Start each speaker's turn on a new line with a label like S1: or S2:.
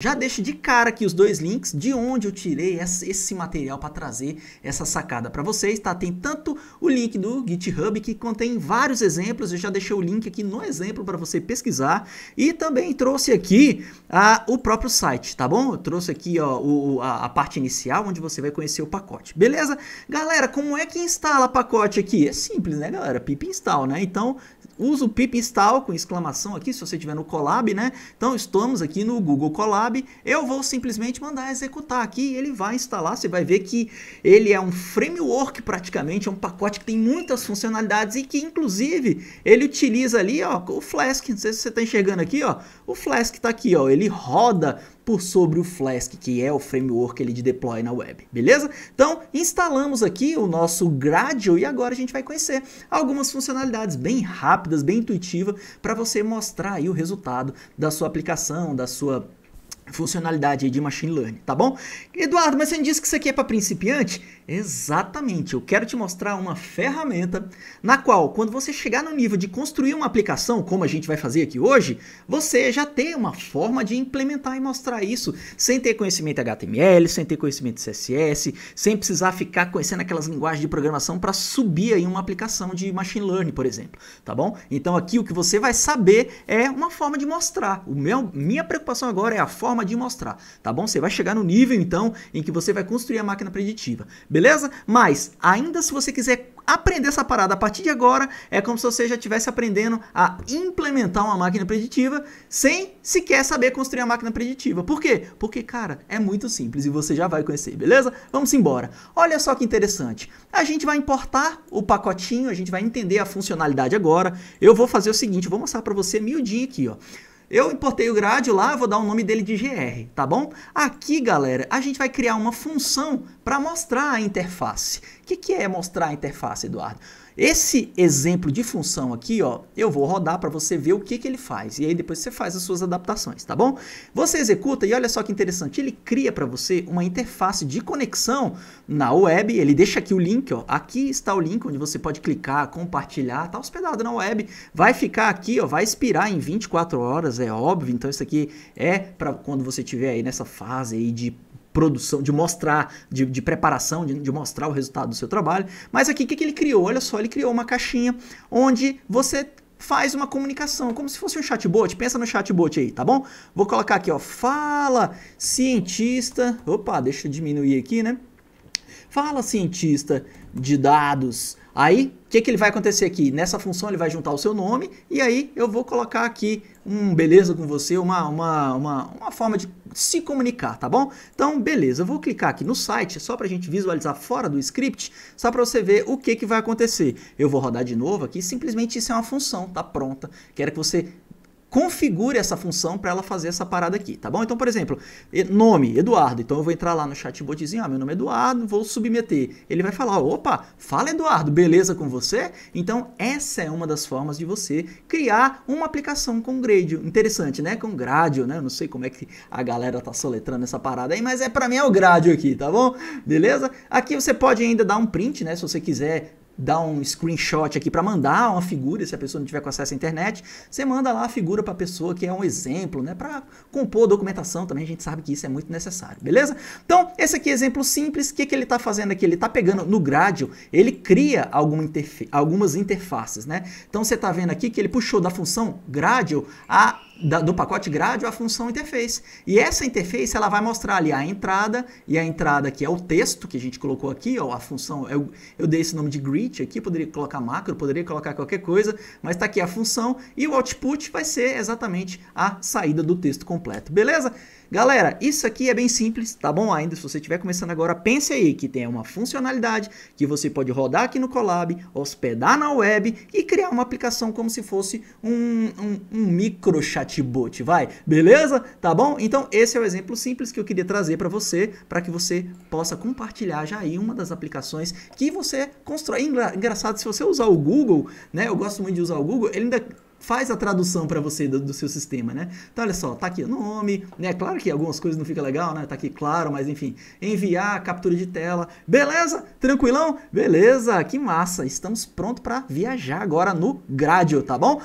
S1: Já deixo de cara aqui os dois links de onde eu tirei esse material para trazer essa sacada para vocês, tá? Tem tanto o link do GitHub que contém vários exemplos, eu já deixei o link aqui no exemplo para você pesquisar e também trouxe aqui ah, o próprio site, tá bom? Eu trouxe aqui ó, o, a, a, parte inicial onde você vai conhecer o pacote, beleza? Galera, como é que instala pacote aqui? É simples, né galera? Pip install, né? Então usa o pip install com exclamação aqui se você tiver no Colab, né? Então estamos aqui no Google Colab sabe, eu vou simplesmente mandar executar aqui e ele vai instalar. Você vai ver que ele é um framework praticamente, é um pacote que tem muitas funcionalidades e que inclusive ele utiliza ali ó, o Flask. Não sei se você está enxergando aqui, ó, o Flask está aqui, ó, ele roda por sobre o Flask, que é o framework ele de deploy na web, beleza? Então, instalamos aqui o nosso Gradio e agora a gente vai conhecer algumas funcionalidades bem rápidas, bem intuitivas, para você mostrar aí o resultado da sua aplicação, da sua funcionalidade de machine learning, tá bom? Eduardo, mas você não disse que isso aqui é para principiante? Exatamente, eu quero te mostrar uma ferramenta na qual, quando você chegar no nível de construir uma aplicação, como a gente vai fazer aqui hoje, você já tem uma forma de implementar e mostrar isso sem ter conhecimento HTML, sem ter conhecimento CSS, sem precisar ficar conhecendo aquelas linguagens de programação para subir aí uma aplicação de machine learning, por exemplo, tá bom? Então aqui o que você vai saber é uma forma de mostrar. O meu, minha preocupação agora é a forma de mostrar, tá bom? Você vai chegar no nível então em que você vai construir a máquina preditiva. Beleza? beleza? Mas, ainda se você quiser aprender essa parada a partir de agora, é como se você já estivesse aprendendo a implementar uma máquina preditiva sem sequer saber construir a máquina preditiva. Por quê? Porque, cara, é muito simples e você já vai conhecer, beleza? Vamos embora. Olha só que interessante. A gente vai importar o pacotinho, a gente vai entender a funcionalidade agora. Eu vou fazer o seguinte, vou mostrar para você miudinho aqui, ó. Eu importei o grádio lá, vou dar o nome dele de GR, tá bom? Aqui, galera, a gente vai criar uma função para mostrar a interface. O que, que é mostrar a interface, Eduardo? Esse exemplo de função aqui, ó, eu vou rodar para você ver o que, que ele faz. E aí depois você faz as suas adaptações, tá bom? Você executa e olha só que interessante, ele cria para você uma interface de conexão na web. Ele deixa aqui o link, ó. Aqui está o link onde você pode clicar, compartilhar, tá hospedado na web. Vai ficar aqui, ó, vai expirar em 24 horas, é óbvio. Então isso aqui é para quando você tiver aí nessa fase aí de produção, de mostrar, de, de preparação, de, de, mostrar o resultado do seu trabalho. Mas aqui o que, que ele criou? Olha só, ele criou uma caixinha onde você faz uma comunicação, como se fosse um chatbot. Pensa no chatbot aí, tá bom? Vou colocar aqui, ó, fala cientista. Opa, deixa eu diminuir aqui, né? Fala cientista de dados. Aí, o que, que ele vai acontecer aqui? Nessa função ele vai juntar o seu nome e aí eu vou colocar aqui um beleza com você, uma, uma, uma, uma forma de se comunicar, tá bom? Então, beleza, eu vou clicar aqui no site é só para a gente visualizar fora do script, só para você ver o que, que vai acontecer. Eu vou rodar de novo aqui, simplesmente isso é uma função, tá pronta. Quero que você configure essa função para ela fazer essa parada aqui, tá bom? Então, por exemplo, nome, Eduardo. Então eu vou entrar lá no chatbotzinho, ah, meu nome é Eduardo, vou submeter. Ele vai falar, opa, fala Eduardo, beleza com você? Então essa é uma das formas de você criar uma aplicação com Gradio. Interessante, né? Com Gradio, né? Eu não sei como é que a galera tá soletrando essa parada aí, mas é para mim é o Gradio aqui, tá bom? Beleza? Aqui você pode ainda dar um print, né? Se você quiser dar um screenshot aqui para mandar uma figura, se a pessoa não tiver com acesso à internet, você manda lá a figura para a pessoa que é um exemplo, né, para compor a documentação também, a gente sabe que isso é muito necessário, beleza? Então, esse aqui é exemplo simples, o que, que ele está fazendo aqui? Ele está pegando no Gradle, ele cria alguma interfe algumas interfaces, né? Então, você está vendo aqui que ele puxou da função Gradle a da, do pacote grade a função interface. E essa interface ela vai mostrar ali a entrada, e a entrada que é o texto que a gente colocou aqui, ó, a função, eu, eu dei esse nome de grid aqui, poderia colocar macro, poderia colocar qualquer coisa, mas está aqui a função, e o output vai ser exatamente a saída do texto completo, beleza? Galera, isso aqui é bem simples, tá bom? Ainda se você estiver começando agora, pense aí que tem uma funcionalidade que você pode rodar aqui no Colab, hospedar na web e criar uma aplicação como se fosse um, um, um micro chatbot, vai? Beleza? Tá bom? Então esse é o exemplo simples que eu queria trazer para você, para que você possa compartilhar já aí uma das aplicações que você constrói. Engra engraçado, se você usar o Google, né? Eu gosto muito de usar o Google, ele ainda faz a tradução para você do, do, seu sistema, né? Então, olha só, tá aqui o nome, né? Claro que algumas coisas não fica legal, né? Tá aqui claro, mas enfim. Enviar, captura de tela. Beleza? Tranquilão? Beleza, que massa. Estamos prontos para viajar agora no Gradio, tá bom?